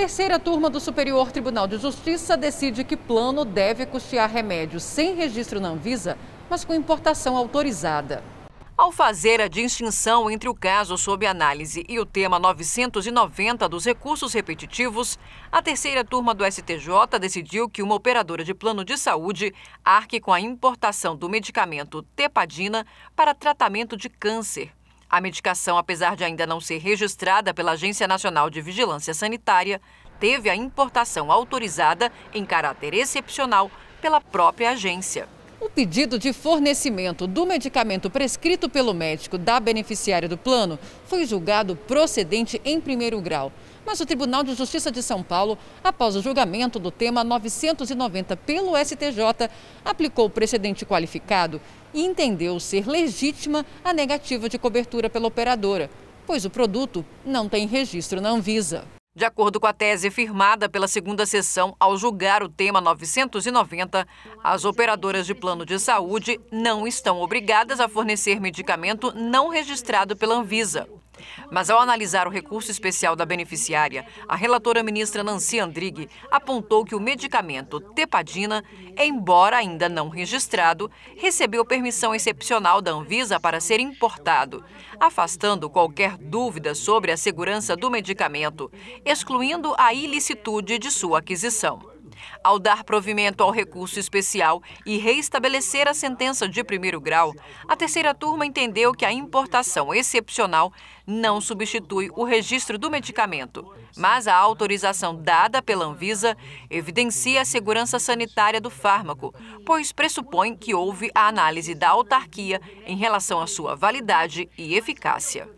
terceira turma do Superior Tribunal de Justiça decide que plano deve custear remédios sem registro na Anvisa, mas com importação autorizada. Ao fazer a distinção entre o caso sob análise e o tema 990 dos recursos repetitivos, a terceira turma do STJ decidiu que uma operadora de plano de saúde arque com a importação do medicamento Tepadina para tratamento de câncer a medicação, apesar de ainda não ser registrada pela Agência Nacional de Vigilância Sanitária, teve a importação autorizada em caráter excepcional pela própria agência. O pedido de fornecimento do medicamento prescrito pelo médico da beneficiária do plano foi julgado procedente em primeiro grau. Mas o Tribunal de Justiça de São Paulo, após o julgamento do tema 990 pelo STJ, aplicou o precedente qualificado e entendeu ser legítima a negativa de cobertura pela operadora, pois o produto não tem registro na Anvisa. De acordo com a tese firmada pela segunda sessão, ao julgar o tema 990, as operadoras de plano de saúde não estão obrigadas a fornecer medicamento não registrado pela Anvisa. Mas ao analisar o recurso especial da beneficiária, a relatora ministra Nancy Andrighi apontou que o medicamento Tepadina, embora ainda não registrado, recebeu permissão excepcional da Anvisa para ser importado, afastando qualquer dúvida sobre a segurança do medicamento, excluindo a ilicitude de sua aquisição. Ao dar provimento ao recurso especial e reestabelecer a sentença de primeiro grau, a terceira turma entendeu que a importação excepcional não substitui o registro do medicamento, mas a autorização dada pela Anvisa evidencia a segurança sanitária do fármaco, pois pressupõe que houve a análise da autarquia em relação à sua validade e eficácia.